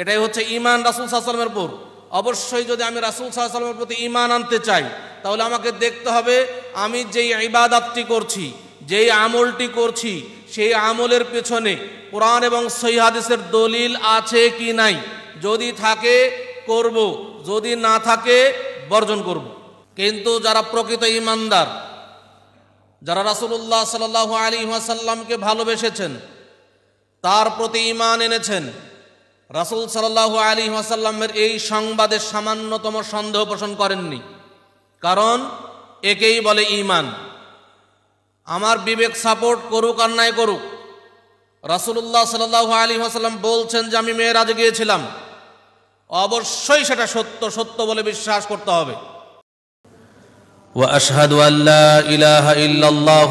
এটাই হচ্ছে ইমান রাসুল সাহসালামের উপর অবশ্যই যদি আমি রাসুল সাহসালামের প্রতি ইমান আনতে চাই তাহলে আমাকে দেখতে হবে আমি যেই ইবাদাতটি করছি যেই আমলটি করছি সেই আমলের পেছনে কোরআন এবং সৈহাদিসের দলিল আছে কি নাই যদি থাকে করব যদি না থাকে বর্জন করব কিন্তু যারা প্রকৃত ইমানদার যারা রাসুল্লাহ সাল আলী ওয়াসাল্লামকে ভালোবেসেছেন তার প্রতি ইমান এনেছেন রাসুল সাল্লাহু আলী ওয়াসাল্লামের এই সংবাদে সামান্যতম সন্দেহ পোষণ করেননি কারণ একেই বলে ইমান আমার বিবেক সাপোর্ট করুক আর নাই করুক রাসুল্লাহ সাল্লাহ আলী আসাল্লাম বলছেন যে আমি মেয়ের আজ গিয়েছিলাম অবশ্যই সেটা সত্য সত্য বলে বিশ্বাস করতে হবে واشهد ان لا اله الا الله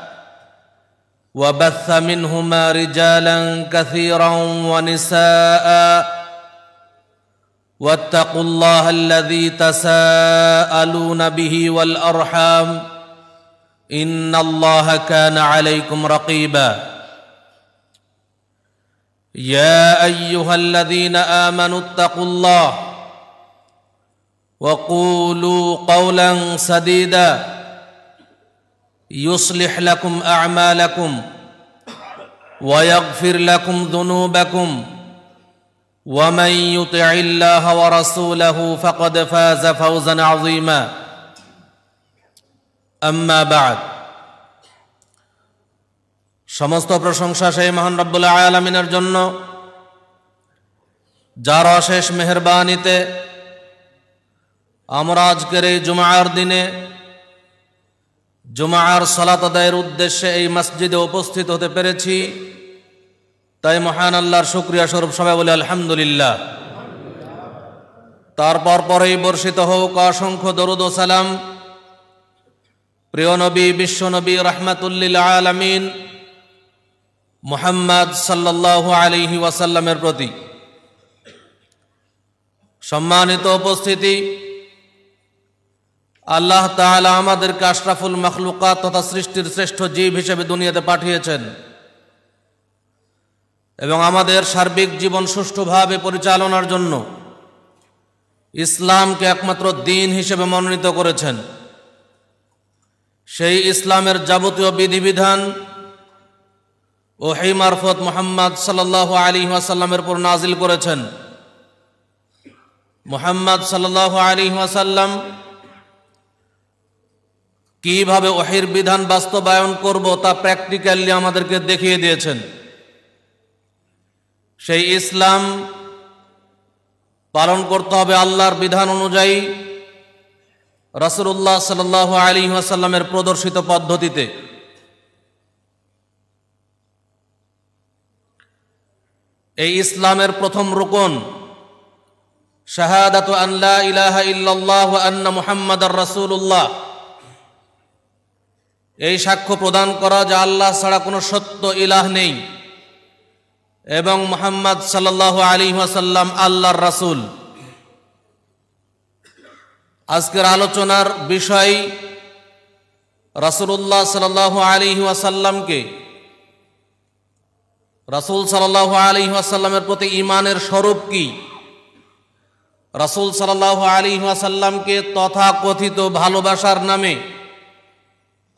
وبث منهما رجالا كثيرا ونساء واتقوا الله الذي تساءلون به والارحام ان الله كان عليكم رقيبا يا ايها الذين امنوا اتقوا الله وقولوا قولا سديدا يصلح لكم اعمالكم ويغفر لكم ذنوبكم ومن يطع الله ورسوله فقد فاز فوزا عظيما اما بعد সমস্ত প্রশংসা সেই মহান রব্বুল্লাহ আলমিনের জন্য যার অশেষ মেহরবানিতে আমরা আজকের এই জুমার দিনে জুমার সলাত আদায়ের উদ্দেশ্যে এই মসজিদে উপস্থিত হতে পেরেছি তাই মহান আল্লাহর শুক্রিয়া স্বরূপ সবাই বলে আলহামদুলিল্লাহ তারপর পরেই বর্ষিত হোক অসংখ্য দরুদ সালাম প্রিয় নবী নবী রহমাতুল্লিল আলমিন মোহাম্মদ সাল্লাহ আলিহি ওয়াসাল্লামের প্রতি সম্মানিত উপস্থিতি আল্লাহ তালা আমাদেরকে আশরাফুল মখলুকাত তথা সৃষ্টির শ্রেষ্ঠ জীব হিসেবে দুনিয়াতে পাঠিয়েছেন এবং আমাদের সার্বিক জীবন সুষ্ঠুভাবে পরিচালনার জন্য ইসলামকে একমাত্র দিন হিসেবে মনোনীত করেছেন সেই ইসলামের যাবতীয় বিধিবিধান ও হেই মারফত মোহাম্মদ সাল্লাহ আলী ওয়াসাল্লামের উপর নাজিল করেছেন মোহাম্মদ সাল্লাহ আলী ওয়াসাল্লাম কিভাবে ওহির বিধান বাস্তবায়ন করব তা প্র্যাকটিক্যালি আমাদেরকে দেখিয়ে দিয়েছেন সেই ইসলাম পালন করতে হবে আল্লাহর বিধান অনুযায়ী রসুল্লাহ সাল আলী আসাল্লামের প্রদর্শিত পদ্ধতিতে এই ইসলামের প্রথম রুকন শাহাদাত আল্লাহ ইলাহা ইল্লাল্লাহ আন্না মুহাম্মাদ রাসূলুল্লাহ এই সাক্ষ্য প্রদান করা যে আল্লাহ ছাড়া কোনো সত্য ইলাহ নেই এবং মোহাম্মদ সাল্লাহ আলী ওয়াসাল্লাম আল্লাহর রাসুল আজকের আলোচনার বিষয় রাসুল্লাহ সাল্লাহ আলী ওয়াসাল্লামকে রাসুল সাল্লাহ আলী ওয়াসাল্লামের প্রতি ইমানের স্বরূপ কি রাসুল সাল্লাহ আলী তথা তথাকথিত ভালোবাসার নামে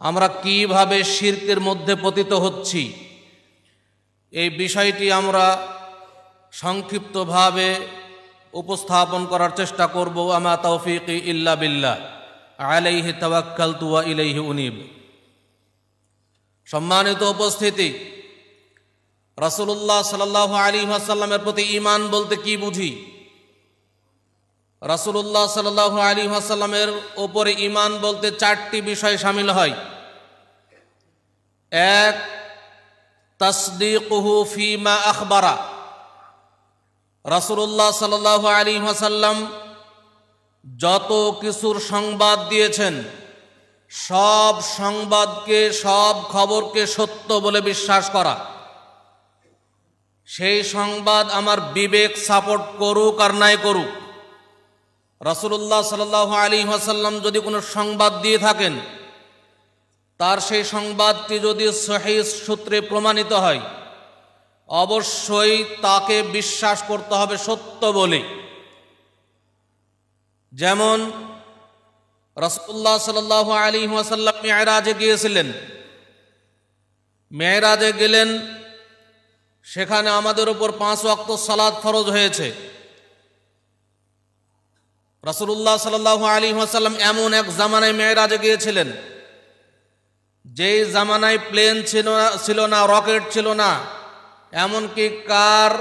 আমরা কিভাবে শির্কের মধ্যে পতিত হচ্ছি এই বিষয়টি আমরা সংক্ষিপ্তভাবে উপস্থাপন করার চেষ্টা করব আমা তৌফিক ইল্লা বিল্লা আলাইহি তাওয়াক্কাল তুয়া ইলাইহি উনিব সম্মানিত উপস্থিতি রসুল্লাহ সাল্লাল্লাহু আলী আসাল্লামের প্রতি ইমান বলতে কি বুঝি রাসুলুল্লাহ সাল আলী আসাল্লামের ওপরে ইমান বলতে চারটি বিষয় সামিল হয় এক তসদিকুহু ফিমা আখবারা রাসুলুল্লাহ সাল্লাহ আলী আসাল্লাম যত কিছুর সংবাদ দিয়েছেন সব সংবাদকে সব খবরকে সত্য বলে বিশ্বাস করা সেই সংবাদ আমার বিবেক সাপোর্ট করুক আর নাই করুক রাসুল্লাহ সাল্লাল্লাহু আলী ওয়াসাল্লাম যদি কোনো সংবাদ দিয়ে থাকেন তার সেই সংবাদটি যদি সহি সূত্রে প্রমাণিত হয় অবশ্যই তাকে বিশ্বাস করতে হবে সত্য বলে যেমন রসুল্লাহ সাল্লাহ আলী ওয়াসাল্লাম মেয়রাজে গিয়েছিলেন মেয়েরাজে গেলেন সেখানে আমাদের উপর পাঁচ অক্ত সালাদ ফরজ হয়েছে রসুল্লাহ সাল্লাহ আলী আসাল্লাম এমন এক জামানায় মেয়েরাজে গিয়েছিলেন যেই জামানায় প্লেন ছিল না ছিল না রকেট ছিল না এমনকি কার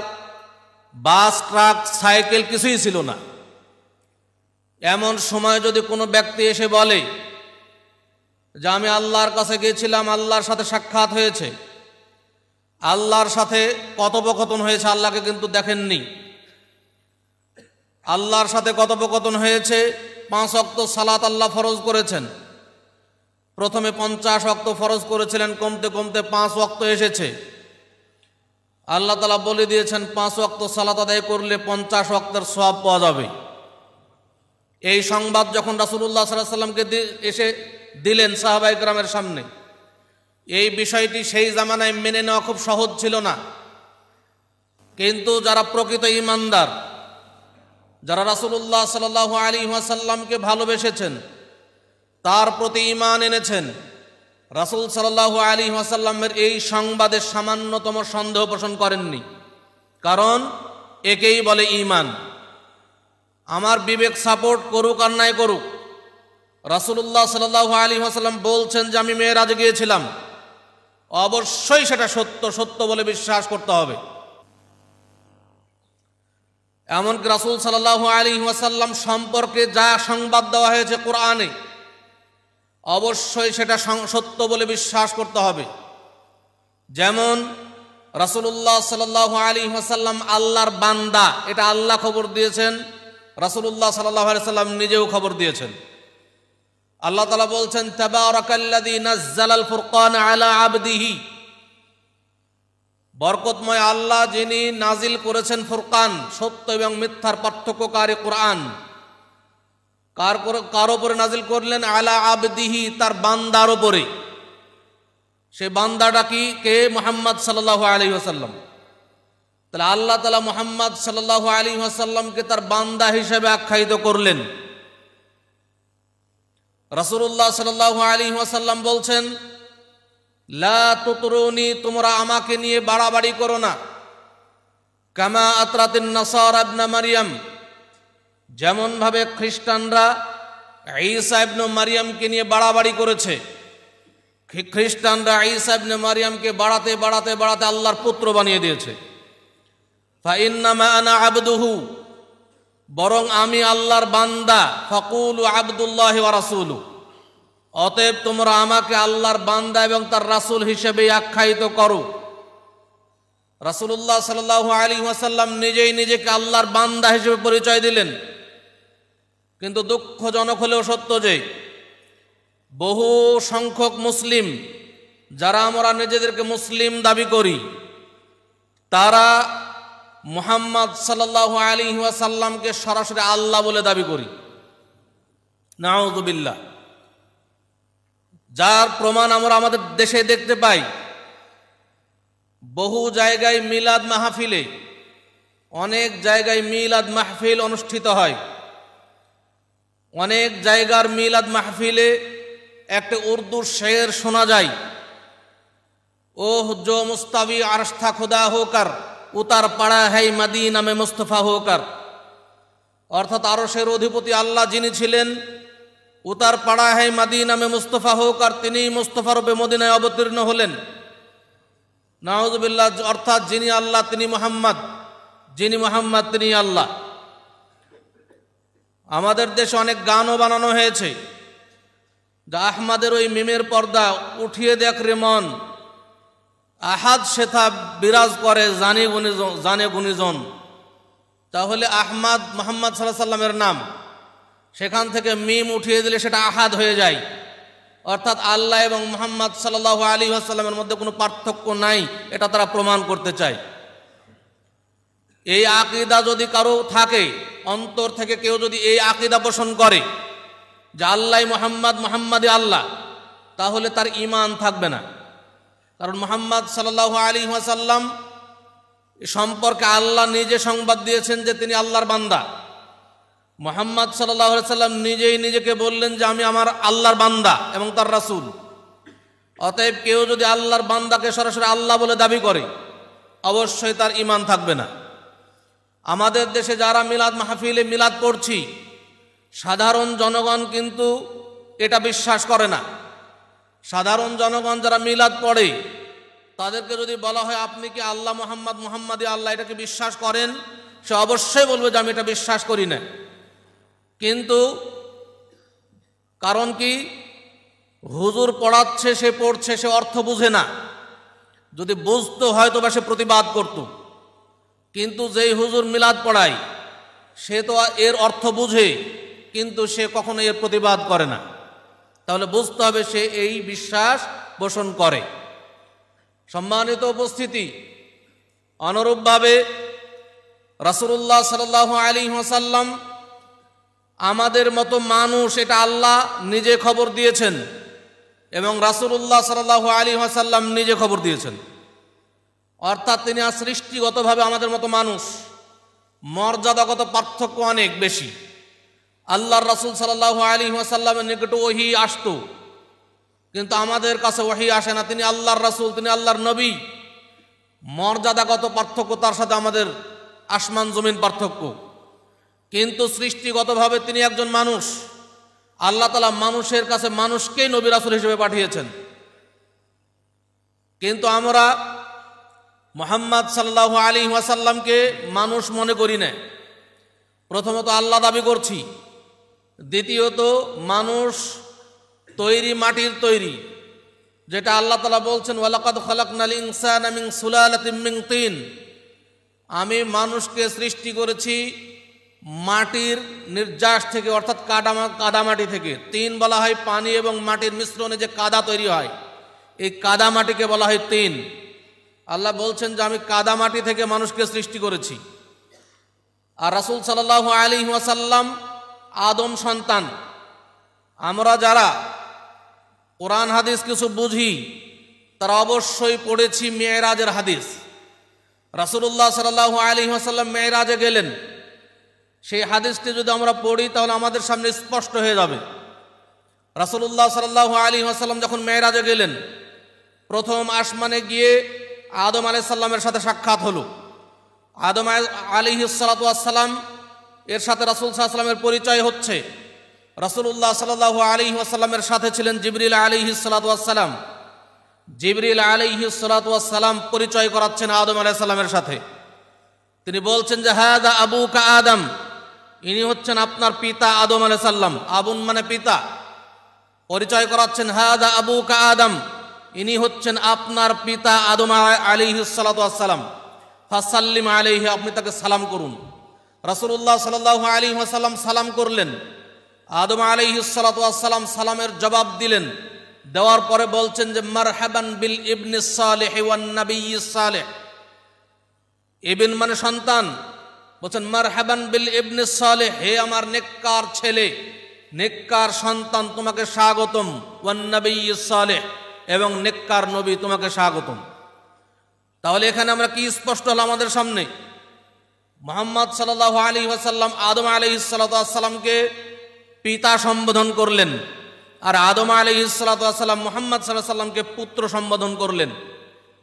বাস ট্রাক সাইকেল কিছুই ছিল না এমন সময় যদি কোনো ব্যক্তি এসে বলে যে আমি আল্লাহর কাছে গিয়েছিলাম আল্লাহর সাথে সাক্ষাৎ হয়েছে আল্লাহর সাথে কথোপকথন হয়েছে আল্লাহকে কিন্তু দেখেননি আল্লাহর সাথে কথোপকথন হয়েছে পাঁচ অক্ত সালাত আল্লাহ ফরজ করেছেন প্রথমে পঞ্চাশ অক্ত ফরজ করেছিলেন কমতে কমতে পাঁচ অক্ত এসেছে আল্লাহ তালা বলে দিয়েছেন পাঁচ অক্ত সালাত আদায় করলে পঞ্চাশ অক্তের সব পাওয়া যাবে এই সংবাদ যখন রাসুলুল্লাহ সাল্লাহ সাল্লামকে এসে দিলেন সাহাবাই গ্রামের সামনে এই বিষয়টি সেই জামানায় মেনে নেওয়া খুব সহজ ছিল না কিন্তু যারা প্রকৃত ইমানদার যারা রাসুল্লাহ সাল আলী ওয়াসাল্লামকে ভালোবেসেছেন তার প্রতি ইমান এনেছেন রাসুল সাল্লাহ আলী ওয়াসাল্লামের এই সংবাদে সামান্যতম সন্দেহ পোষণ করেননি কারণ একেই বলে ইমান আমার বিবেক সাপোর্ট করুক আর নাই করুক রাসুল্লাহ সাল্লাহ আলী ওয়াসাল্লাম বলছেন যে আমি মেয়েরাজ গিয়েছিলাম অবশ্যই সেটা সত্য সত্য বলে বিশ্বাস করতে হবে এমনকি রাসুল সাল্লাহ আলী ওয়াসাল্লাম সম্পর্কে যা সংবাদ দেওয়া হয়েছে কোরআনে অবশ্যই সেটা সত্য বলে বিশ্বাস করতে হবে যেমন রাসুলুল্লাহ সাল্লাহ আলী ওয়াসাল্লাম আল্লাহর বান্দা এটা আল্লাহ খবর দিয়েছেন রাসুলুল্লাহ সাল্লাহ আলি সাল্লাম নিজেও খবর দিয়েছেন আল্লাহ তালা বলছেন তাবা রকাল্লাদি নাজ্জাল ফুরকান আলা আবদিহি বরকতময় আল্লাহ যিনি নাজিল করেছেন ফুরকান সত্য এবং মিথ্যার পার্থক্যকারী কোরআন কার কার ওপরে নাজিল করলেন আলা আবদিহি তার বান্দার ওপরে সে বান্দাটা কি কে মোহাম্মদ সাল্লাহ আলী আসাল্লাম তাহলে আল্লাহ তালা মোহাম্মদ সাল্লাহ আলী আসাল্লামকে তার বান্দা হিসেবে আখ্যায়িত করলেন রসুল্লাহ সাল্লাহ আলী আসাল্লাম বলছেন লা তোমরা আমাকে নিয়ে বাড়াবাড়ি করো না কামা আতরাতিন নাসার আবনা মারিয়াম যেমনভাবে খ্রিস্টানরা ঈসা ইবনু মারিয়ামকে নিয়ে বাড়াবাড়ি করেছে খ্রিস্টানরা ঈসা ইবনু মারিয়ামকে বাড়াতে বাড়াতে বাড়াতে আল্লাহর পুত্র বানিয়ে দিয়েছে ফাইন্নামা আনা আবদুহু বরং আমি আল্লাহর বান্দা ফকুল আবদুল্লাহ রাসুলু অতএব তোমরা আমাকে আল্লাহর বান্দা এবং তার রাসুল হিসেবে আখ্যায়িত করো রাসুল্লাহ সাল্লাহ আলী ওয়াসাল্লাম নিজেই নিজেকে আল্লাহর বান্দা হিসেবে পরিচয় দিলেন কিন্তু দুঃখজনক হলেও সত্য যে বহু সংখ্যক মুসলিম যারা আমরা নিজেদেরকে মুসলিম দাবি করি তারা মুহাম্মদ সাল্লাহ আলী ওয়াসাল্লামকে সরাসরি আল্লাহ বলে দাবি করি নাউজুবিল্লাহ যার প্রমাণ আমরা আমাদের দেশে দেখতে পাই বহু জায়গায় মিলাদ মাহফিলে অনেক জায়গায় মিলাদ মাহফিল অনুষ্ঠিত হয় অনেক জায়গার মিলাদ মাহফিলে একটা উর্দু শের শোনা যায় ওহ জো মুস্তাবি আরস্থা খোদা হোকার উতার পাড়া হ্যাই মাদি নামে মুস্তফা হোকার অর্থাৎ আরসের অধিপতি আল্লাহ যিনি ছিলেন উতার পাড়া হে মাদি নামে মুস্তফা হোক আর তিনি মুস্তফা রূপে মদিনায় অবতীর্ণ হলেন নাহজবিল্লা অর্থাৎ যিনি আল্লাহ তিনি মোহাম্মদ যিনি মোহাম্মদ তিনি আল্লাহ আমাদের দেশে অনেক গানও বানানো হয়েছে যা আহমাদের ওই মিমের পর্দা উঠিয়ে দেখ রে মন আহাদ শেথা বিরাজ করে জানে গুণিজন জানে গুণিজন তাহলে আহমাদ মোহাম্মদ সাল্লাহ সাল্লামের নাম সেখান থেকে মিম উঠিয়ে দিলে সেটা আহাদ হয়ে যায় অর্থাৎ আল্লাহ এবং মোহাম্মদ সাল আলী আসাল্লামের মধ্যে কোনো পার্থক্য নাই এটা তারা প্রমাণ করতে চায় এই আকিদা যদি কারো থাকে অন্তর থেকে কেউ যদি এই আকিদা পোষণ করে যে আল্লাহ মোহাম্মদ মোহাম্মদ আল্লাহ তাহলে তার ইমান থাকবে না কারণ মোহাম্মদ সাল্লাহ আলী আসাল্লাম সম্পর্কে আল্লাহ নিজে সংবাদ দিয়েছেন যে তিনি আল্লাহর বান্দা মোহাম্মদ সাল্লাম নিজেই নিজেকে বললেন যে আমি আমার আল্লাহর বান্দা এবং তার রাসুল অতএব কেউ যদি আল্লাহর বান্দাকে সরাসরি আল্লাহ বলে দাবি করে অবশ্যই তার ইমান থাকবে না আমাদের দেশে যারা মিলাদ মাহফিলে মিলাদ পড়ছি সাধারণ জনগণ কিন্তু এটা বিশ্বাস করে না সাধারণ জনগণ যারা মিলাদ পড়ে তাদেরকে যদি বলা হয় আপনি কি আল্লাহ মোহাম্মদ মোহাম্মদী আল্লাহ এটাকে বিশ্বাস করেন সে অবশ্যই বলবে যে আমি এটা বিশ্বাস করি না কিন্তু কারণ কি হুজুর পড়াচ্ছে সে পড়ছে সে অর্থ বুঝে না যদি বুঝতো হয়তো বা সে প্রতিবাদ করত কিন্তু যেই হুজুর মিলাদ পড়ায় সে তো এর অর্থ বুঝে কিন্তু সে কখনো এর প্রতিবাদ করে না তাহলে বুঝতে হবে সে এই বিশ্বাস পোষণ করে সম্মানিত উপস্থিতি অনুরূপভাবে রাসুল্লাহ সাল আলী হাসাল্লাম আমাদের মতো মানুষ এটা আল্লাহ নিজে খবর দিয়েছেন এবং রাসুল্লাহ সাল্লাহ আলী আসাল্লাম নিজে খবর দিয়েছেন অর্থাৎ তিনি আর সৃষ্টিগতভাবে আমাদের মতো মানুষ মর্যাদাগত পার্থক্য অনেক বেশি আল্লাহর রাসুল সাল্লাহ আলী আসাল্লামের নিকট ওহি আসত কিন্তু আমাদের কাছে ওহি আসে না তিনি আল্লাহর রাসুল তিনি আল্লাহর নবী মর্যাদাগত পার্থক্য তার সাথে আমাদের আসমান জমিন পার্থক্য কিন্তু সৃষ্টিগতভাবে তিনি একজন মানুষ আল্লাহ তালা মানুষের কাছে মানুষকেই নবী রাসুল হিসেবে পাঠিয়েছেন কিন্তু আমরা মোহাম্মদ সাল্লাহ আলী ওয়াসাল্লামকে মানুষ মনে করি না প্রথমত আল্লাহ দাবি করছি দ্বিতীয়ত মানুষ তৈরি মাটির তৈরি যেটা আল্লাহ তালা বলছেন ওয়ালাকাদ খালাকনাল ইনসান আমিং সুলালাতিমিং তিন আমি মানুষকে সৃষ্টি করেছি মাটির নির্যাস থেকে অর্থাৎ কাদামা কাদামাটি থেকে তিন বলা হয় পানি এবং মাটির মিশ্রণে যে কাদা তৈরি হয় এই কাদা মাটিকে বলা হয় তিন আল্লাহ বলছেন যে আমি কাদা মাটি থেকে মানুষকে সৃষ্টি করেছি আর রাসুল সাল্লাহ আলী ওয়াসাল্লাম আদম সন্তান আমরা যারা কোরআন হাদিস কিছু বুঝি তারা অবশ্যই পড়েছি মেয়েরাজের হাদিস রাসুল্লাহ সাল্লাহ আলী ওয়াসাল্লাম মেয়েরাজে গেলেন সেই হাদিসটি যদি আমরা পড়ি তাহলে আমাদের সামনে স্পষ্ট হয়ে যাবে রাসুল্লাহ সাল্লাহ আলী আসাল্লাম যখন মেয়েরাজে গেলেন প্রথম আসমানে গিয়ে আদম আলি সাল্লামের সাথে সাক্ষাৎ হলো আদম আলী সালাতাম এর সাথে রাসুল সাল্লামের পরিচয় হচ্ছে রাসুল্লাহ সাল্লাহ আলী আসাল্লামের সাথে ছিলেন জিবরিল আলী সালাতাম জিবরিল আলী সালাতাম পরিচয় করাচ্ছেন আদম আলাইসাল্লামের সাথে তিনি বলছেন যে হ্যাঁ আবু কা আদম ইনি হচ্ছেন আপনার পিতা আদম সাল্লাম আবুন মানে পিতা পরিচয় করাচ্ছেন হায়াদা আবু কা আদম ইনি হচ্ছেন আপনার পিতা আদম আলিহি সালাতাম ফাসাল্লিম আলিহ আপনি তাকে সালাম করুন রাসুল্লাহ সাল্লাহ আলী আসাল্লাম সালাম করলেন আদম আলিহি সালাতাম সালামের জবাব দিলেন দেওয়ার পরে বলছেন যে মার হ্যাবান বিল ইবনে সালেহ ওয়ান্নাবি সালেহ ইবিন মানে সন্তান বলছেন মার হ্যাবান বিল ইবনে সালে হে আমার নেককার ছেলে নেককার সন্তান তোমাকে স্বাগতম ওয়ান্নবী সালে এবং নেককার নবী তোমাকে স্বাগতম তাহলে এখানে আমরা কি স্পষ্ট হলো আমাদের সামনে মোহাম্মদ সাল্লাহ আলী ওয়াসাল্লাম আদম আলী সাল্লামকে পিতা সম্বোধন করলেন আর আদম আলী সাল্লাম মোহাম্মদ সাল্লাহ সাল্লামকে পুত্র সম্বোধন করলেন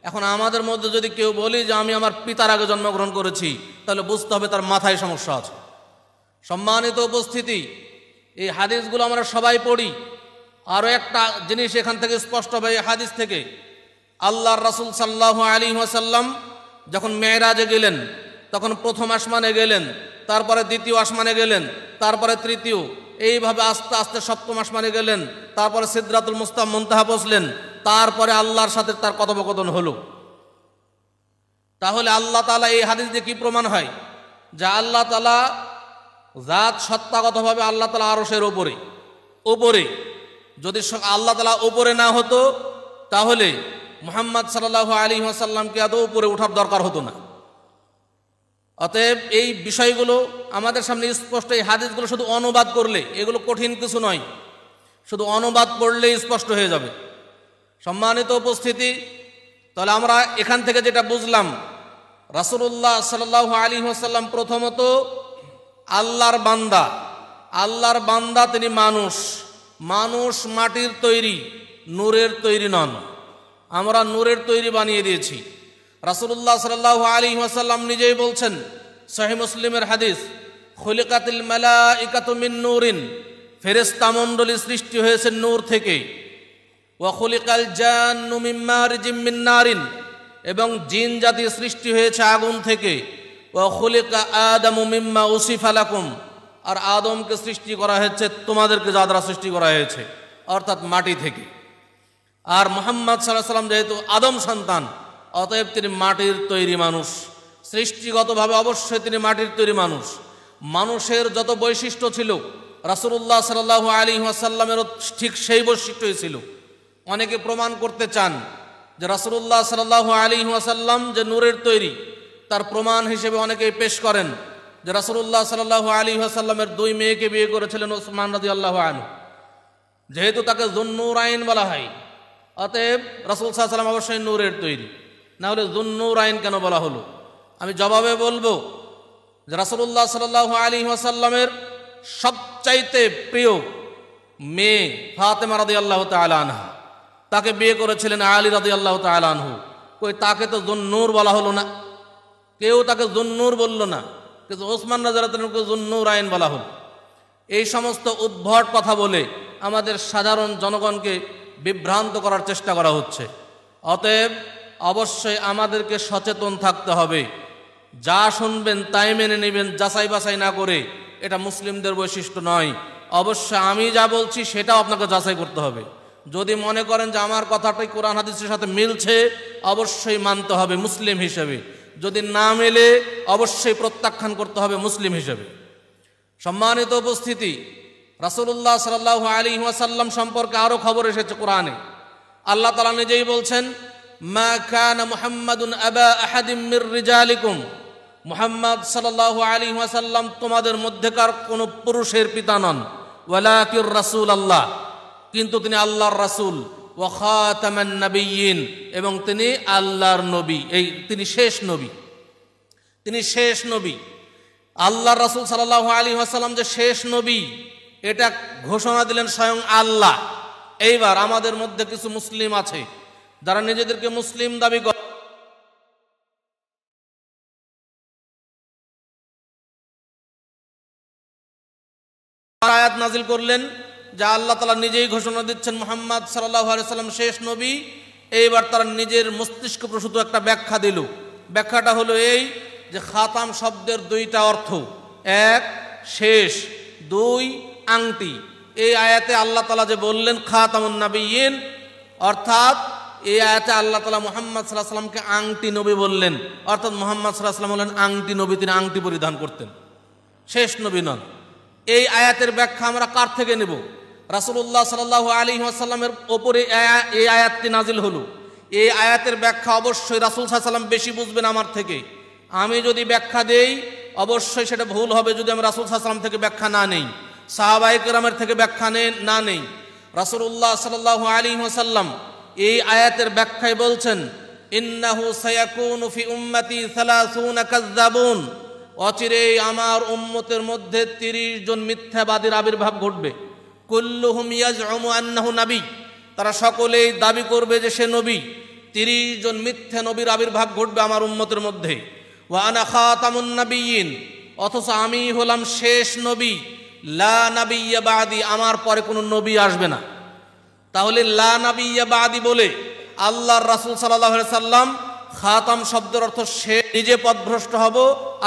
এখন আমাদের মধ্যে যদি কেউ বলি যে আমি আমার পিতার আগে জন্মগ্রহণ করেছি তাহলে বুঝতে হবে তার মাথায় সমস্যা আছে সম্মানিত উপস্থিতি এই হাদিসগুলো আমরা সবাই পড়ি আরও একটা জিনিস এখান থেকে স্পষ্ট হয় হাদিস থেকে আল্লাহর রাসুল সাল্লাহ আলী ওয়াসাল্লাম যখন মেয়েরাজে গেলেন তখন প্রথম আসমানে গেলেন তারপরে দ্বিতীয় আসমানে গেলেন তারপরে তৃতীয় এইভাবে আস্তে আস্তে সপ্তম আসমানে গেলেন তারপরে সিদ্ধাতুল মুস্তাম মন্তাহা বসলেন তারপরে আল্লাহর সাথে তার কথোপকথন হলো তাহলে আল্লাহ তালা এই হাদিস দিয়ে কি প্রমাণ হয় যে আল্লাহ তালা জাত সত্তাগতভাবে আল্লাহ তালা আরসের ওপরে ওপরে যদি আল্লাহ তালা ওপরে না হতো তাহলে মোহাম্মদ সাল্লাহ আলী সাল্লামকে এত উপরে ওঠার দরকার হতো না অতএব এই বিষয়গুলো আমাদের সামনে স্পষ্ট এই হাদিসগুলো শুধু অনুবাদ করলে এগুলো কঠিন কিছু নয় শুধু অনুবাদ করলে স্পষ্ট হয়ে যাবে সম্মানিত উপস্থিতি তাহলে আমরা এখান থেকে যেটা বুঝলাম রাসুল্লাহ সাল্লাহ আলী আসাল্লাম প্রথমত আল্লাহর বান্দা আল্লাহর বান্দা তিনি মানুষ মানুষ মাটির তৈরি নূরের তৈরি নন আমরা নূরের তৈরি বানিয়ে দিয়েছি রাসুল্লাহ সাল্লাহ আলী আসাল্লাম নিজেই বলছেন শহী মুসলিমের হাদিস খলিকাতিল মেলা ইকাতুমিন নূরিন ফেরেস্তা মণ্ডলী সৃষ্টি হয়েছে নূর থেকে ওয়াখুলিকাল জান্নু মিম্মার জিম্মিন নারিন এবং জিন জাতি সৃষ্টি হয়েছে আগুন থেকে ওয়াখুলিকা আদামু মিম্মা উসিফালাকুম আর আদমকে সৃষ্টি করা হয়েছে তোমাদেরকে যাদরা সৃষ্টি করা হয়েছে অর্থাৎ মাটি থেকে আর মোহাম্মদ সাল্লাহ সাল্লাম যেহেতু আদম সন্তান অতএব তিনি মাটির তৈরি মানুষ সৃষ্টিগতভাবে অবশ্যই তিনি মাটির তৈরি মানুষ মানুষের যত বৈশিষ্ট্য ছিল রাসুল্লাহ সাল আলী ওয়াসাল্লামেরও ঠিক সেই বৈশিষ্ট্যই ছিল অনেকে প্রমাণ করতে চান যে রাসুল্লাহ সাল্লাহ আলী আসাল্লাম যে নূরের তৈরি তার প্রমাণ হিসেবে অনেকেই পেশ করেন যে রাসুল্লাহ সাল্লাহ আলী আসাল্লামের দুই মেয়েকে বিয়ে করেছিলেন ওসমান রাজি আল্লাহ আনু যেহেতু তাকে জুন্নুর আইন বলা হয় অতএব রাসুল সাল্লাম অবশ্যই নূরের তৈরি না হলে জুন্নুর আইন কেন বলা হলো আমি জবাবে বলবো যে রাসুল্লাহ সাল্লাহ আলী আসাল্লামের সবচাইতে প্রিয় মেয়ে ফাতেমা রাদি আল্লাহ তালা আনহা তাকে বিয়ে করেছিলেন আলী রাজি আল্লাহ তালানহু কই তাকে তো জুন্নুর বলা হলো না কেউ তাকে জুন্নুর বলল না কিন্তু ওসমান রাজারাতকে জুন্নুর আইন বলা হল এই সমস্ত উদ্ভট কথা বলে আমাদের সাধারণ জনগণকে বিভ্রান্ত করার চেষ্টা করা হচ্ছে অতএব অবশ্যই আমাদেরকে সচেতন থাকতে হবে যা শুনবেন তাই মেনে নেবেন যাচাই বাছাই না করে এটা মুসলিমদের বৈশিষ্ট্য নয় অবশ্য আমি যা বলছি সেটাও আপনাকে যাচাই করতে হবে যদি মনে করেন যে আমার কথাটাই কোরআন হাদিসের সাথে মিলছে অবশ্যই মানতে হবে মুসলিম হিসেবে যদি না মেলে অবশ্যই প্রত্যাখ্যান করতে হবে মুসলিম হিসেবে সম্মানিত উপস্থিতি রাসুল্লাহ সাল আলী ওয়াসাল্লাম সম্পর্কে আরও খবর এসেছে কোরআনে আল্লাহ তালা নিজেই বলছেন মা কান মুহাম্মাদুন আবা রিজালিকুম মোহাম্মদ সাল্লাহ আলী ওয়াসাল্লাম তোমাদের মধ্যেকার কোনো পুরুষের পিতা নন ওয়ালাকির রাসুল আল্লাহ কিন্তু তিনি আল্লাহর রাসুল এবং তিনি আল্লাহর নবী এই তিনি শেষ নবী তিনি শেষ নবী আল্লাহ রাসুল সাল্লাহ আলী আসালাম যে শেষ নবী এটা ঘোষণা দিলেন স্বয়ং আল্লাহ এইবার আমাদের মধ্যে কিছু মুসলিম আছে যারা নিজেদেরকে মুসলিম দাবি করে আয়াত নাজিল করলেন যা আল্লাহ তালা নিজেই ঘোষণা দিচ্ছেন মোহাম্মদ সাল্লাহ সাল্লাম শেষ নবী এইবার তারা নিজের মস্তিষ্ক প্রসূত একটা ব্যাখ্যা দিল ব্যাখ্যাটা হলো এই যে খাতাম শব্দের দুইটা অর্থ এক শেষ দুই আংটি এই আয়াতে আল্লাহ তালা যে বললেন খাতাম নাবিয়ীন অর্থাৎ এই আয়াতে আল্লাহ তালা মোহাম্মদ সাল্লাহ সাল্লামকে আংটি নবী বললেন অর্থাৎ মোহাম্মদ সাল্লাহ সাল্লাম হলেন আংটি নবী তিনি আংটি পরিধান করতেন শেষ নবী নন এই আয়াতের ব্যাখ্যা আমরা কার থেকে নেব রাসুল্লাহ সাল্লাহ আলী আসাল্লামের ওপরে এই আয়াতটি নাজিল হলো এই আয়াতের ব্যাখ্যা অবশ্যই রাসুল সাল্লাম বেশি বুঝবেন আমার থেকে আমি যদি ব্যাখ্যা দেই অবশ্যই সেটা ভুল হবে যদি আমি রাসুল সাল্লাম থেকে ব্যাখ্যা না নেই সাহাবাহিকরামের থেকে ব্যাখ্যা নেই না নেই রাসুল্লাহ সাল্লাহ আলী আসাল্লাম এই আয়াতের ব্যাখ্যায় বলছেন ইন্নাহু সায়াকুন ফি উম্মতি সালাসুন কাজ্জাবুন অচিরেই আমার উম্মতের মধ্যে তিরিশ জন মিথ্যাবাদীর আবির্ভাব ঘটবে কুল্লুহুম ইয়াজমু আন্নাহু নাবী তারা সকলেই দাবি করবে যে সে নবী 30 জন মিথ্যা নবীর আবির্ভাব ঘটবে আমার উম্মতের মধ্যে ওয়ানা খাতামুন নাবিয়িন অথচ আমি হলাম শেষ নবী লা নাবিয়্যা বাদি আমার পরে কোনো নবী আসবে না তাহলে লা নাবিয়্যা বাদি বলে আল্লাহর সাল্লাল্লাহু আলাইহি সাল্লাম খাতাম শব্দের অর্থ সে নিজে পদভ্রষ্ট হব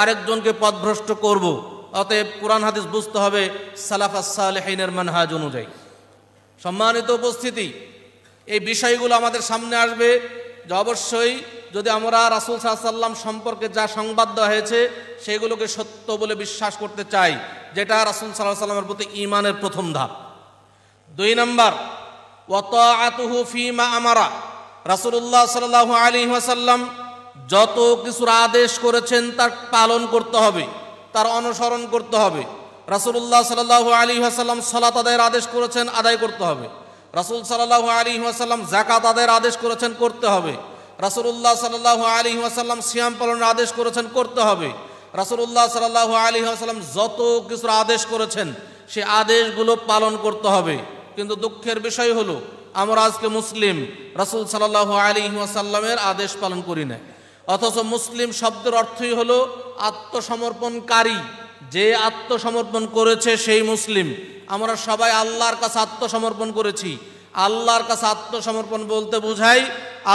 আরেকজনকে পদভ্রষ্ট করবো অতএব কোরআন হাদিস বুঝতে হবে সালাফা সালেহিনের মানহাজ অনুযায়ী সম্মানিত উপস্থিতি এই বিষয়গুলো আমাদের সামনে আসবে যে অবশ্যই যদি আমরা রাসুল সাল্লাম সম্পর্কে যা সংবাদ দেওয়া হয়েছে সেগুলোকে সত্য বলে বিশ্বাস করতে চাই যেটা রাসুল সাল্লাহ সাল্লামের প্রতি ইমানের প্রথম ধাপ দুই নম্বর অত আতুহু ফিমা আমারা রাসুল্লাহ সাল্লাহ আলী ওয়াসাল্লাম যত কিছুর আদেশ করেছেন তার পালন করতে হবে তার অনুসরণ করতে হবে রাসুল্লাহ সাল্লাহ আলী আসাল্লাম সলাত আদায়ের আদেশ করেছেন আদায় করতে হবে রাসুল সাল্লাহ আলী আসাল্লাম জাকাত আদায়ের আদেশ করেছেন করতে হবে রাসুল্লাহ সাল্লাহ আলী আসাল্লাম সিয়াম পালনের আদেশ করেছেন করতে হবে রাসুল্লাহ সাল্লাহ আলী আসাল্লাম যত কিছুর আদেশ করেছেন সে আদেশগুলো পালন করতে হবে কিন্তু দুঃখের বিষয় হলো আমরা আজকে মুসলিম রাসুল সাল্লাহ আলী আসাল্লামের আদেশ পালন করি না অথচ মুসলিম শব্দের অর্থই হল আত্মসমর্পণকারী যে আত্মসমর্পণ করেছে সেই মুসলিম আমরা সবাই আল্লাহর কাছে আত্মসমর্পণ করেছি আল্লাহর কাছে আত্মসমর্পণ বলতে বোঝাই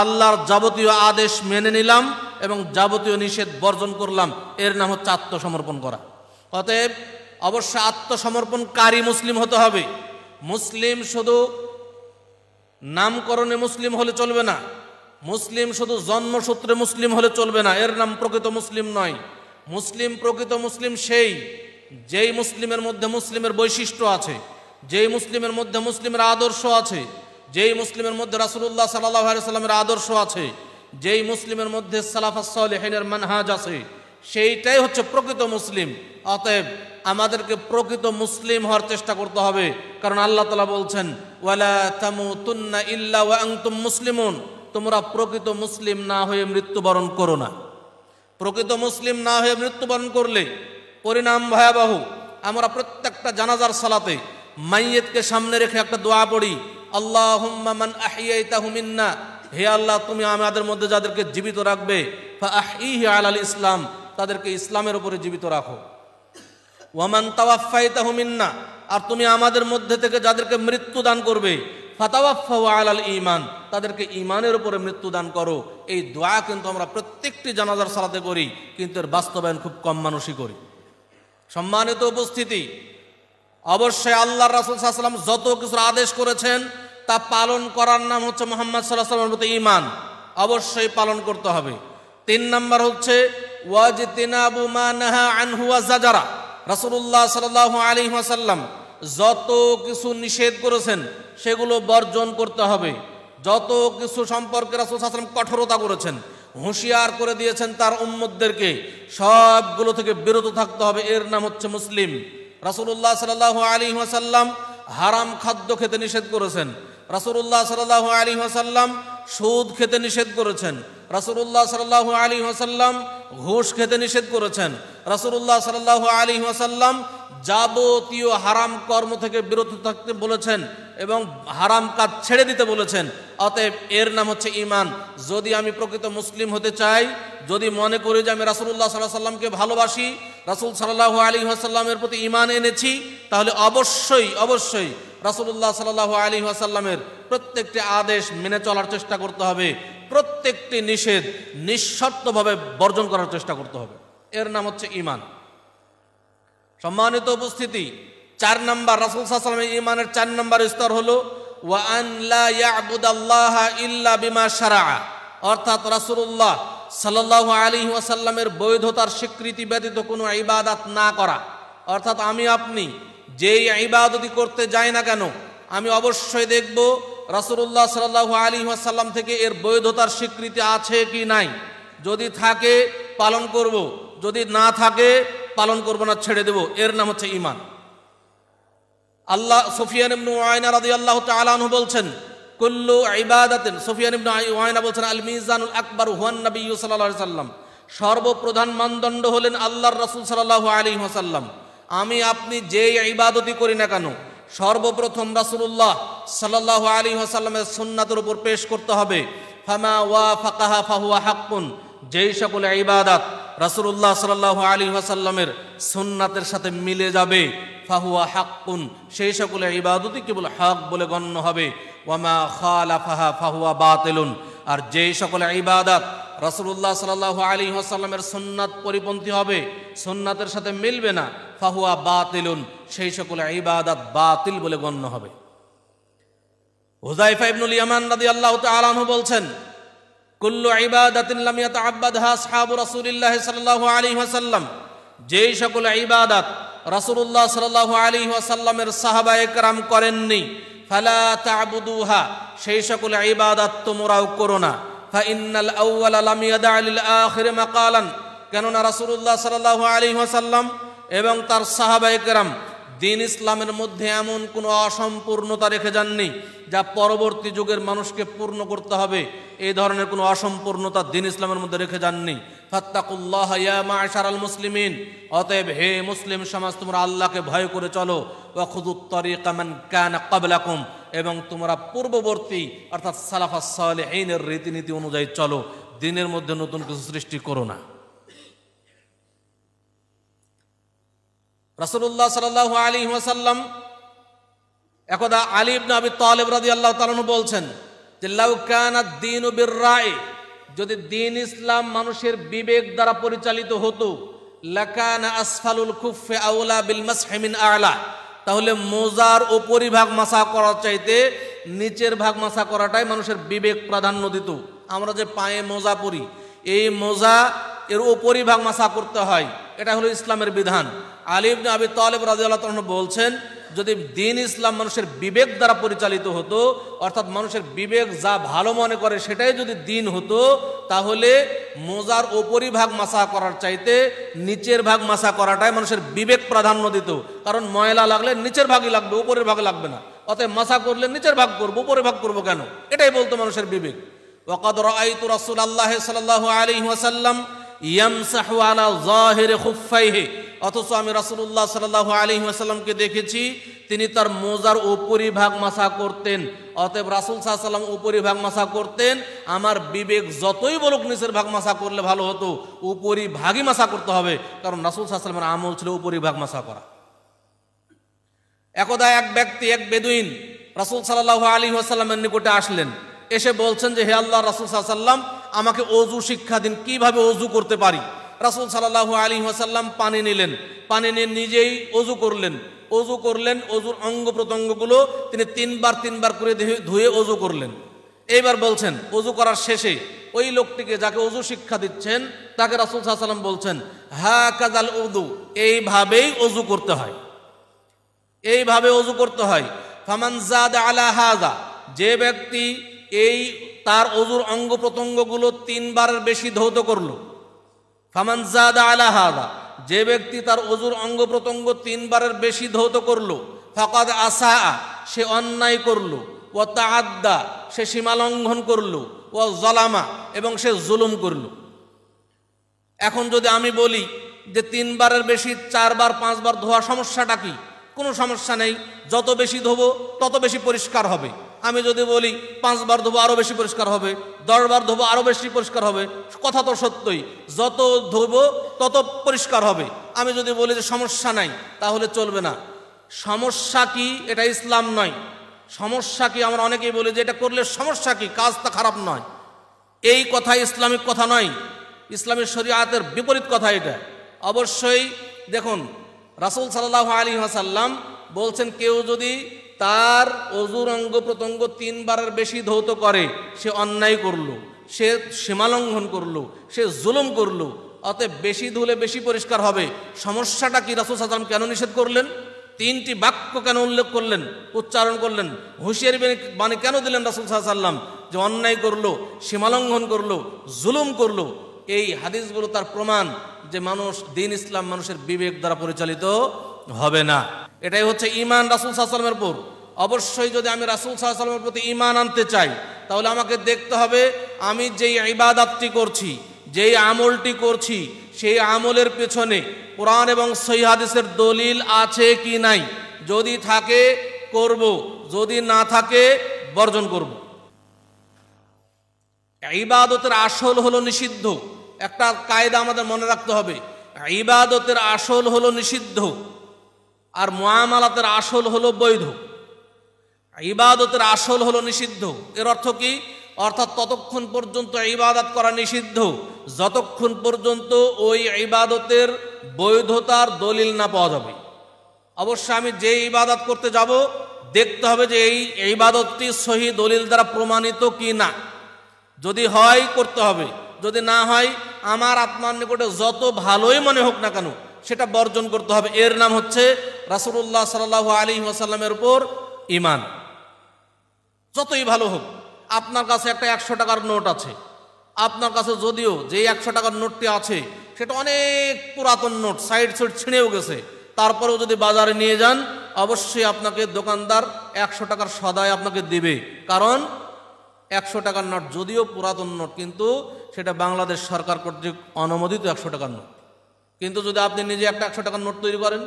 আল্লাহর যাবতীয় আদেশ মেনে নিলাম এবং যাবতীয় নিষেধ বর্জন করলাম এর নাম হচ্ছে আত্মসমর্পণ করা অতএব অবশ্য আত্মসমর্পণকারী মুসলিম হতে হবে মুসলিম শুধু নামকরণে মুসলিম হলে চলবে না মুসলিম শুধু জন্মসূত্রে মুসলিম হলে চলবে না এর নাম প্রকৃত মুসলিম নয় মুসলিম প্রকৃত মুসলিম সেই যেই মুসলিমের মধ্যে মুসলিমের বৈশিষ্ট্য আছে যেই মুসলিমের মধ্যে মুসলিমের আদর্শ আছে যেই মুসলিমের মধ্যে রাসুল্লাহ সাল্লাহ সাল্লামের আদর্শ আছে যেই মুসলিমের মধ্যে সালাফাসলেহিনের মানহাজ আছে সেইটাই হচ্ছে প্রকৃত মুসলিম অতএব আমাদেরকে প্রকৃত মুসলিম হওয়ার চেষ্টা করতে হবে কারণ আল্লাহ তালা বলছেন ওয়ালা তামু তুন্না ইল্লা ওয়াংতুম মুসলিমুন তোমরা প্রকৃত মুসলিম না হয়ে মৃত্যুবরণ করো না প্রকৃত মুসলিম না হয়ে মৃত্যুবরণ করলে পরিণাম ভয়াবহ আমরা প্রত্যেকটা জানাজার সালাতে মাইয়েতকে সামনে রেখে একটা দোয়া পড়ি আল্লাহ মান আহিয়াইতাহুমিন্না হে আল্লাহ তুমি আমাদের মধ্যে যাদেরকে জীবিত রাখবে আলাল আল ইসলাম তাদেরকে ইসলামের উপরে জীবিত রাখো ওয়ামান তাহমিন্না আর তুমি আমাদের মধ্যে থেকে যাদেরকে মৃত্যু দান করবে ফাতাওয়াফাউ আলাল ইমান তাদেরকে ইমানের উপরে মৃত্যুদান করো এই দোয়া কিন্তু আমরা প্রত্যেকটি জানাজার সালাতে করি কিন্তু এর বাস্তবায়ন খুব কম মানুষই করি সম্মানিত উপস্থিতি অবশ্যই আল্লাহ রাসুল সাহসাল্লাম যত কিছু আদেশ করেছেন তা পালন করার নাম হচ্ছে মোহাম্মদ সাল্লাহ সাল্লামের প্রতি ইমান অবশ্যই পালন করতে হবে তিন নম্বর হচ্ছে ওয়াজ তিনাবু মা আনহুয়া জাজারা রাসুল্লাহ সাল্লাহ আলী ওয়াসাল্লাম যত কিছু নিষেধ করেছেন সেগুলো বর্জন করতে হবে যত কিছু সম্পর্কে রাসুল আসলাম কঠোরতা করেছেন হুঁশিয়ার করে দিয়েছেন তার উম্মদদেরকে সবগুলো থেকে বিরত থাকতে হবে এর নাম হচ্ছে মুসলিম রাসুল্লাহ সাল আলী সাল্লাম হারাম খাদ্য খেতে নিষেধ করেছেন রাসুল্লাহ সাল আলী সাল্লাম সুদ খেতে নিষেধ করেছেন রাসুল্লাহ সাল আলী সাল্লাম ঘুষ খেতে নিষেধ করেছেন রাসুল্লাহ সাল আলী সাল্লাম যাবতীয় হারাম কর্ম থেকে বিরত থাকতে বলেছেন এবং হারাম কাজ ছেড়ে দিতে বলেছেন অতএব এর নাম হচ্ছে ইমান যদি আমি প্রকৃত মুসলিম হতে চাই যদি মনে করি যে আমি রাসুল্লাহ সাল্লাহ সাল্লামকে ভালোবাসি রাসুল সাল্লাহ আলী আসাল্লামের প্রতি ইমান এনেছি তাহলে অবশ্যই অবশ্যই রাসুল্লাহ সাল্লাহ আলী আসাল্লামের প্রত্যেকটি আদেশ মেনে চলার চেষ্টা করতে হবে প্রত্যেকটি নিষেধ নিঃশর্তভাবে বর্জন করার চেষ্টা করতে হবে এর নাম হচ্ছে ইমান সম্মানিত উপস্থিতি চার নম্বর রাসুল সাল্লামের ইমানের চার নম্বর স্তর হলো ইল্লা বিমা সারা অর্থাৎ রাসুল্লাহ সাল্লাহ আলী ওয়াসাল্লামের বৈধতার স্বীকৃতি ব্যতীত কোনো ইবাদাত না করা অর্থাৎ আমি আপনি যেই ইবাদতি করতে যাই না কেন আমি অবশ্যই দেখব রাসুল্লাহ সাল্লাহ আলী ওয়াসাল্লাম থেকে এর বৈধতার স্বীকৃতি আছে কি নাই যদি থাকে পালন করবো যদি না থাকে পালন করবো না ছেড়ে দেব এর নাম হচ্ছে ইমান আল্লাহ সফিয়ান ইবনু আয়না রাদি আল্লাহ তালানহু বলছেন কুল্লু ইবাদাতিন সফিয়ান ইবনু আয়না বলছেন আল মিজানুল আকবর হুয়ান নবী সাল্লাহ সাল্লাম সর্বপ্রধান মানদণ্ড হলেন আল্লাহর রসুল সাল্লাহ আলী হাসাল্লাম আমি আপনি যে ইবাদতই করি না কেন সর্বপ্রথম রাসুল্লাহ সাল্লাহ আলী হাসাল্লামের সুন্নাতের উপর পেশ করতে হবে ফামা ওয়া ফাকাহা ফাহুয়া হাক্কুন যেই সকল ইবাদাত রাসুল্লাহ সাল্লাহ আলী ওয়াসাল্লামের সুন্নাতের সাথে মিলে যাবে ফাহুয়া হাক্কুন সেই সকলে ইবাদতই কেবল হক বলে গণ্য হবে ওয়ামা ফাহা ফাহুয়া বাতেলুন আর যেই সকলে ইবাদাত রাসুল্লাহ সাল্লাহ আলী ওয়াসাল্লামের সুন্নাত পরিপন্থী হবে সুন্নাতের সাথে মিলবে না ফাহুয়া তেলুন সেই সকলে ইবাদাত বাতিল বলে গণ্য হবে হুজাইফা ইবনুল ইয়ামান রাদিয়াল্লাহু তাআলা আনহু বলছেন কুল্লু ইবাদাতিল্লামিয়াত আব্বাদ হা সাহাবু রাসুলিল্লাহ সাল্লাহু আলী ওয়াসাল্লাম যেই সকল ইবাদাত রাসুলুল্লাহ সাল্লাহু আলী ওয়াসাল্লামের সাহাবা একরাম করেননি ফালা তাবুদুহা সেই সকল ইবাদাত তোমরাও করো না ফাইন্নাল আউয়াল লামিয়াদা আলিল আখির মাকালান কেননা রাসুলুল্লাহ সাল্লাহু আলী ওয়াসাল্লাম এবং তার সাহাবা একরাম দিন ইসলামের মধ্যে এমন কোনো অসম্পূর্ণতা রেখে যাননি যা পরবর্তী যুগের মানুষকে পূর্ণ করতে হবে এই ধরনের কোনো অসম্পূর্ণতা দিন ইসলামের মধ্যে রেখে যাননি ফাত্তাকুল্লাহ ইয়া মাশার আল মুসলিমিন অতএব হে মুসলিম সমাজ তোমরা আল্লাহকে ভয় করে চলো ওয়াখুদুত্তরি কামান কান কাবলাকুম এবং তোমরা পূর্ববর্তী অর্থাৎ সালাফা এইনের রীতিনীতি অনুযায়ী চলো দিনের মধ্যে নতুন কিছু সৃষ্টি করো না রসুল্লাহ সাল্লাহ আলী ওয়াসাল্লাম একদা আলী ইবনা আবি তালেব রাজি আল্লাহ তালন বলছেন যে লাউকানা দিন উবির রায় যদি দিন ইসলাম মানুষের বিবেক দ্বারা পরিচালিত হতো লাকানা আসফালুল খুফে আউলা বিল মাসহেমিন আলা তাহলে মোজার উপরিভাগ মাসা করার চাইতে নিচের ভাগ মাসা করাটাই মানুষের বিবেক প্রাধান্য দিত আমরা যে পায়ে মোজা পরি এই মোজা এর উপরিভাগ মাসা করতে হয় এটা হলো ইসলামের বিধান আলিম আবি তালেব রাজিউল্লাহ বলছেন যদি দিন ইসলাম মানুষের বিবেক দ্বারা পরিচালিত হতো অর্থাৎ মানুষের বিবেক যা ভালো মনে করে সেটাই যদি দিন হতো তাহলে মোজার ওপরিভাগ মাসা করার চাইতে নিচের ভাগ মাসা করাটাই মানুষের বিবেক প্রাধান্য দিত কারণ ময়লা লাগলে নিচের ভাগই লাগবে উপরের ভাগ লাগবে না অতএব মাসা করলে নিচের ভাগ করবো ওপরে ভাগ করবো কেন এটাই বলতো মানুষের বিবেক ওকাদ রাসুল আল্লাহ সাল্লাহ আলী ওয়াসাল্লাম ইয়ামসাহু আলা জাহির খুফাইহে অথচ আমি রাসুল্লাহ সাল্লাহ আলী আসাল্লামকে দেখেছি তিনি তার মোজার উপরিভাগ মাসা করতেন অতএব রাসুল সাল্লাম উপরিভাগ মাসা করতেন আমার বিবেক যতই বলুক নিচের ভাগ মাসা করলে ভালো হতো উপরিভাগই মাসা করতে হবে কারণ রাসুল সাল্লামের আমল ছিল উপরিভাগ মাসা করা একদা এক ব্যক্তি এক বেদুইন রাসুল সাল্লাহ আলী আসাল্লামের নিকটে আসলেন এসে বলছেন যে হে আল্লাহ রাসুল সাল্লাম আমাকে অজু শিক্ষা দিন কিভাবে অজু করতে পারি রাসুল সাল্লাহু আলী ওয়াসাল্লাম পানি নিলেন পানি নিয়ে নিজেই অজু করলেন অজু করলেন অজুর অঙ্গ প্রত্যঙ্গগুলো তিনি তিনবার তিনবার করে ধুয়ে অজু করলেন এইবার বলছেন অজু করার শেষে ওই লোকটিকে যাকে অজু শিক্ষা দিচ্ছেন তাকে রাসুল সাল্লাম বলছেন হা কাজাল উদু এইভাবেই অজু করতে হয় এইভাবে অজু করতে হয় ফামান জাদ আলা হাজা যে ব্যক্তি এই তার অজুর অঙ্গ প্রত্যঙ্গগুলো তিনবারের বেশি ধৌত করল ফামানজাদা আলা হাদা যে ব্যক্তি তার অজুর অঙ্গ প্রত্যঙ্গ তিনবারের বেশি ধৌত করল ফকাদ আসা সে অন্যায় করল ও তা আদা সে সীমালঙ্ঘন করল ও জলামা এবং সে জুলুম করল এখন যদি আমি বলি যে তিনবারের বেশি চারবার পাঁচবার ধোয়া সমস্যাটা কি কোনো সমস্যা নেই যত বেশি ধোবো তত বেশি পরিষ্কার হবে আমি যদি বলি পাঁচবার ধোবো আরও বেশি পরিষ্কার হবে দশবার ধোবো আরও বেশি পরিষ্কার হবে কথা তো সত্যই যত ধোবো তত পরিষ্কার হবে আমি যদি বলি যে সমস্যা নাই তাহলে চলবে না সমস্যা কি এটা ইসলাম নয় সমস্যা কি আমরা অনেকেই বলি যে এটা করলে সমস্যা কি কাজটা খারাপ নয় এই কথা ইসলামিক কথা নয় ইসলামের শরীয়তের বিপরীত কথা এটা অবশ্যই দেখুন রাসুল সাল্লাহ আলী হাসাল্লাম বলছেন কেউ যদি তার অজুর অঙ্গ প্রত্যঙ্গ তিনবারের বেশি ধৌত করে সে অন্যায় করলো সে সীমালঙ্ঘন করলো সে জুলুম করলো অতএব বেশি ধুলে বেশি পরিষ্কার হবে সমস্যাটা কি রাসুল সাদাম কেন নিষেধ করলেন তিনটি বাক্য কেন উল্লেখ করলেন উচ্চারণ করলেন হুঁশিয়ারি মানে কেন দিলেন রাসুল সাল্লাম যে অন্যায় করলো সীমালঙ্ঘন করলো জুলুম করলো এই হাদিসগুলো তার প্রমাণ যে মানুষ দিন ইসলাম মানুষের বিবেক দ্বারা পরিচালিত হবে না এটাই হচ্ছে ইমান রাসুল সাহসালামের পর অবশ্যই যদি আমি রাসুল সাহসালামের প্রতি ইমান আনতে চাই তাহলে আমাকে দেখতে হবে আমি যেই ইবাদাতটি করছি যেই আমলটি করছি সেই আমলের পেছনে কোরআন এবং সৈহাদিসের দলিল আছে কি নাই যদি থাকে করব যদি না থাকে বর্জন করব ইবাদতের আসল হলো নিষিদ্ধ একটা কায়দা আমাদের মনে রাখতে হবে ইবাদতের আসল হলো নিষিদ্ধ আর মোয়ামালাতের আসল হলো বৈধ ইবাদতের আসল হলো নিষিদ্ধ এর অর্থ কি অর্থাৎ ততক্ষণ পর্যন্ত ইবাদত করা নিষিদ্ধ যতক্ষণ পর্যন্ত ওই ইবাদতের বৈধতার দলিল না পাওয়া যাবে অবশ্য আমি যে ইবাদত করতে যাব দেখতে হবে যে এই ইবাদতটি সহি দলিল দ্বারা প্রমাণিত কি না যদি হয় করতে হবে যদি না হয় আমার আত্মার নিকটে যত ভালোই মনে হোক না কেন সেটা বর্জন করতে হবে এর নাম হচ্ছে রাসুল্লাহ সাল আলী আসাল্লামের উপর ইমান যতই ভালো হোক আপনার কাছে একটা একশো টাকার নোট আছে আপনার কাছে যদিও যে একশো টাকার নোটটি আছে সেটা অনেক পুরাতন নোট সাইড সাইড ছিঁড়েও গেছে তারপরেও যদি বাজারে নিয়ে যান অবশ্যই আপনাকে দোকানদার একশো টাকার সদায় আপনাকে দেবে কারণ একশো টাকার নোট যদিও পুরাতন নোট কিন্তু সেটা বাংলাদেশ সরকার কর্তৃক অনুমোদিত একশো টাকার নোট কিন্তু যদি আপনি নিজে একটা একশো টাকার নোট তৈরি করেন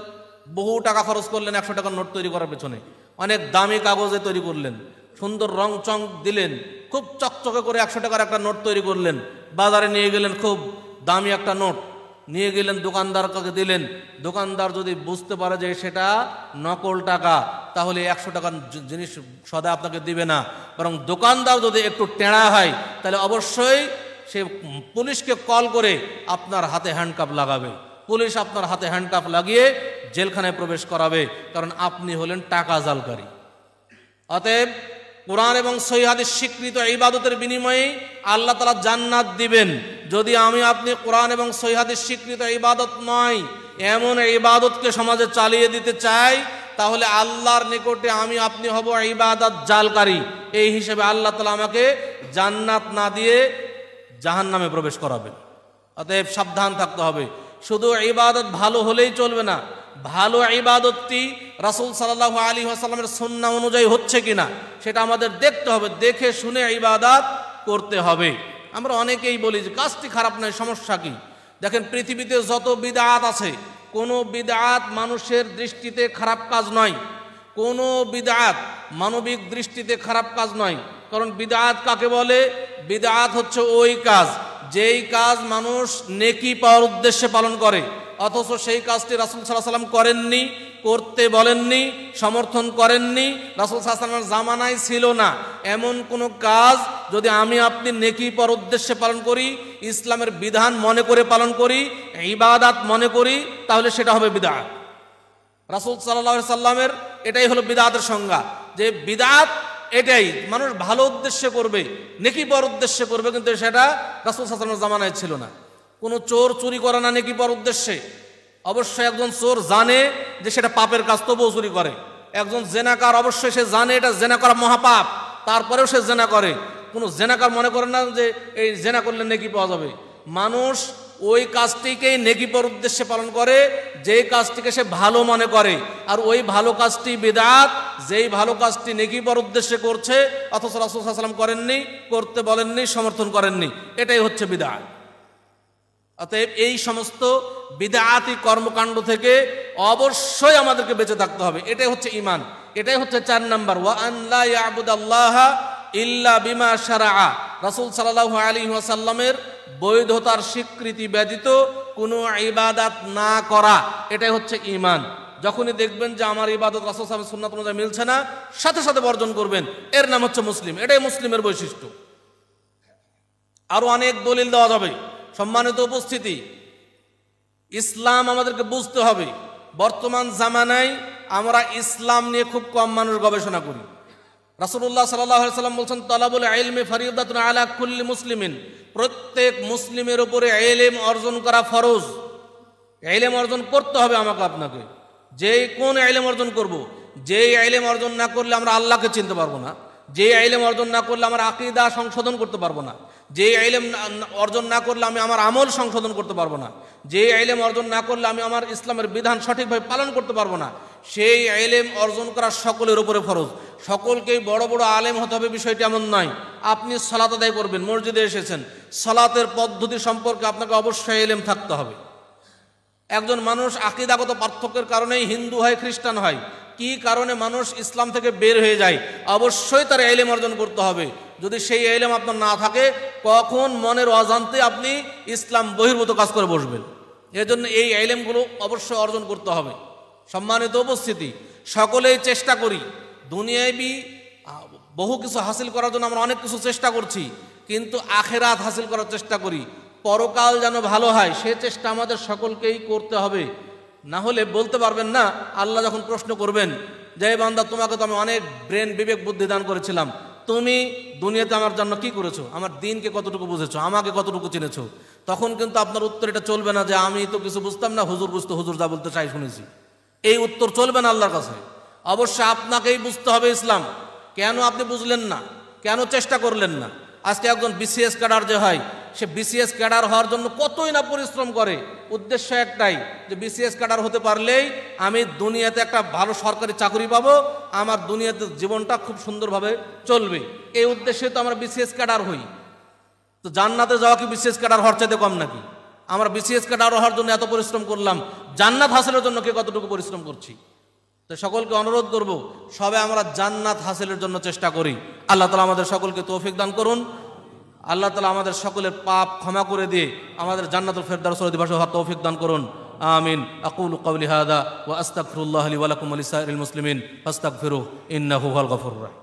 বহু টাকা খরচ করলেন একশো টাকার নোট তৈরি করার পেছনে অনেক দামি কাগজে তৈরি করলেন সুন্দর রং চং দিলেন খুব চকচকে করে একশো টাকার একটা নোট তৈরি করলেন বাজারে নিয়ে গেলেন খুব দামি একটা নোট নিয়ে গেলেন দোকানদারকে দিলেন দোকানদার যদি বুঝতে পারে যে সেটা নকল টাকা তাহলে একশো টাকার জিনিস সদা আপনাকে দিবে না বরং দোকানদার যদি একটু টেঁড়া হয় তাহলে অবশ্যই সে পুলিশকে কল করে আপনার হাতে হ্যান্ডকাপ লাগাবে পুলিশ আপনার হাতে হ্যান্ডকাপ লাগিয়ে জেলখানায় প্রবেশ করাবে কারণ আপনি হলেন টাকা জালকারী অতএব কোরআন এবং সৈহাদের স্বীকৃত ইবাদতের বিনিময়ে আল্লাহ তালা জান্নাত দিবেন যদি আমি আপনি কোরআন এবং সৈহাদের স্বীকৃত ইবাদত নয় এমন ইবাদতকে সমাজে চালিয়ে দিতে চাই তাহলে আল্লাহর নিকটে আমি আপনি হব ইবাদত জালকারী এই হিসেবে আল্লাহ তালা আমাকে জান্নাত না দিয়ে জাহান নামে প্রবেশ করাবেন অতএব সাবধান থাকতে হবে শুধু ইবাদত ভালো হলেই চলবে না ভালো ইবাদতটি রাসুল সাল্লাহ আলী আসালামের সন্না অনুযায়ী হচ্ছে কিনা সেটা আমাদের দেখতে হবে দেখে শুনে ইবাদত করতে হবে আমরা অনেকেই বলি যে কাজটি খারাপ নয় সমস্যা কি দেখেন পৃথিবীতে যত বিদাত আছে কোনো বিদাত মানুষের দৃষ্টিতে খারাপ কাজ নয় কোনো বিদাত মানবিক দৃষ্টিতে খারাপ কাজ নয় কারণ বিদাত কাকে বলে বিদাত হচ্ছে ওই কাজ যেই কাজ মানুষ নেকি পাওয়ার উদ্দেশ্যে পালন করে অথচ সেই কাজটি রাসুল সাল্লাহ সাল্লাম করেননি করতে বলেননি সমর্থন করেননি রাসুল সাল্লামের জামানায় ছিল না এমন কোনো কাজ যদি আমি আপনি নেকি পর উদ্দেশ্যে পালন করি ইসলামের বিধান মনে করে পালন করি ইবাদাত মনে করি তাহলে সেটা হবে বিদাত রাসুল সাল্লাহ সাল্লামের এটাই হলো বিদাতের সংজ্ঞা যে বিদাত এটাই মানুষ ভালো উদ্দেশ্যে করবে নেকি পর উদ্দেশ্যে করবে কিন্তু সেটা রাসুল সাসানের জামানায় ছিল না কোনো চোর চুরি করে না নেকি পর উদ্দেশ্যে অবশ্যই একজন চোর জানে যে সেটা পাপের কাজ তবুও চুরি করে একজন জেনাকার অবশ্যই সে জানে এটা জেনা করা মহাপাপ তারপরেও সে জেনা করে কোনো জেনাকার মনে করে না যে এই জেনা করলে নেকি পাওয়া যাবে মানুষ ওই কাজটিকেই নেকিপর উদ্দেশ্যে পালন করে যে কাজটিকে সে ভালো মনে করে আর ওই ভালো কাজটি বেদাত যেই ভালো কাজটি নেকিপর উদ্দেশ্যে করছে অথচ রাসুলাম সাল্লাম করেননি করতে বলেননি সমর্থন করেননি এটাই হচ্ছে বিদায় অতএব এই সমস্ত বিদায়াতি কর্মকাণ্ড থেকে অবশ্যই আমাদেরকে বেঁচে থাকতে হবে এটাই হচ্ছে ইমান এটাই হচ্ছে চার নাম্বার ওয়া আল্লাহ ইল্লা বিমা সারা রাসুল সাল্লাহ আলী ওয়াসাল্লামের বৈধতার স্বীকৃতি ব্যতীত কোনো ইবাদাত না করা এটাই হচ্ছে ইমান যখনই দেখবেন যে আমার ইবাদত রাসুল সাহেব সুন্নাত অনুযায়ী মিলছে না সাথে সাথে বর্জন করবেন এর নাম হচ্ছে মুসলিম এটাই মুসলিমের বৈশিষ্ট্য আরও অনেক দলিল দেওয়া যাবে সম্মানিত উপস্থিতি ইসলাম আমাদেরকে বুঝতে হবে বর্তমান জামানায় আমরা ইসলাম নিয়ে খুব কম মানুষ গবেষণা করি রাসুল্লাহ সাল্লাম বলছেন তলাবুল আইলমে ফরিদাত আলা কুল্লি মুসলিমিন প্রত্যেক মুসলিমের উপরে এলেম অর্জন করা ফরজ এলেম অর্জন করতে হবে আমাকে আপনাকে যে কোন এলেম অর্জন করব। যে আইলেম অর্জন না করলে আমরা আল্লাহকে চিনতে পারবো না যে আইলেম অর্জন না করলে আমার আকিদা সংশোধন করতে পারবো না যে আইলেম অর্জন না করলে আমি আমার আমল সংশোধন করতে পারবো না যে এলেম অর্জন না করলে আমি আমার ইসলামের বিধান সঠিকভাবে পালন করতে পারবো না সেই এলেম অর্জন করা সকলের উপরে ফরজ সকলকেই বড় বড় আলেম হতে হবে বিষয়টি এমন নয় আপনি সলাত আদায় করবেন মসজিদে এসেছেন সলাতের পদ্ধতি সম্পর্কে আপনাকে অবশ্যই এলেম থাকতে হবে একজন মানুষ আকিদাগত পার্থক্যের কারণেই হিন্দু হয় খ্রিস্টান হয় কি কারণে মানুষ ইসলাম থেকে বের হয়ে যায় অবশ্যই তার এলেম অর্জন করতে হবে যদি সেই এলেম আপনার না থাকে কখন মনের অজান্তে আপনি ইসলাম বহির্ভূত কাজ করে বসবেন এজন্য এই আইলেমগুলো অবশ্যই অর্জন করতে হবে সম্মানিত উপস্থিতি সকলেই চেষ্টা করি দুনিয়ায় বি বহু কিছু হাসিল করার জন্য আমরা অনেক কিছু চেষ্টা করছি কিন্তু আখেরাত হাসিল করার চেষ্টা করি পরকাল যেন ভালো হয় সে চেষ্টা আমাদের সকলকেই করতে হবে না হলে বলতে পারবেন না আল্লাহ যখন প্রশ্ন করবেন জয় বান্দা তোমাকে তো আমি অনেক ব্রেন বিবেক বুদ্ধি দান করেছিলাম তুমি দুনিয়াতে আমার জন্য কি করেছো আমার দিনকে কতটুকু বুঝেছো আমাকে কতটুকু চিনেছো তখন কিন্তু আপনার উত্তর এটা চলবে না যে আমি তো কিছু বুঝতাম না হুজুর বুঝতে হুজুর যা বলতে চাই শুনেছি এই উত্তর চলবে না আল্লাহর কাছে অবশ্য আপনাকেই বুঝতে হবে ইসলাম কেন আপনি বুঝলেন না কেন চেষ্টা করলেন না আজকে একজন বিসিএস ক্যাডার যে হয় সে বিসিএস ক্যাডার হওয়ার জন্য কতই না পরিশ্রম করে উদ্দেশ্য একটাই যে বিসিএস ক্যাডার হতে পারলেই আমি দুনিয়াতে একটা ভালো সরকারি চাকরি পাবো আমার দুনিয়াতে জীবনটা খুব সুন্দরভাবে চলবে এই উদ্দেশ্যে তো আমরা বিসিএস ক্যাডার হই তো জান্নাতে যাওয়া কি বিসিএস ক্যাডার হওয়ার চাইতে কম নাকি আমরা বিসিএস ক্যাডার হওয়ার জন্য এত পরিশ্রম করলাম জান্নাত হাসিলের জন্য কে কতটুকু পরিশ্রম করছি তো সকলকে অনুরোধ করব সবে আমরা জান্নাত হাসিলের জন্য চেষ্টা করি আল্লাহ তালা আমাদের সকলকে তৌফিক দান করুন আল্লাহ তালা আমাদের সকলের পাপ ক্ষমা করে দিয়ে আমাদের জান্নাত ফেরদার সৌদি ভাষা হওয়ার তৌফিক দান করুন আমিন আকুল কবলি হাদা ওয়া আস্তাকফিরুল্লাহ আলী ওয়ালাকুম আলী সাহিল মুসলিমিন আস্তাকফিরু ইন্না আল গফর রাহ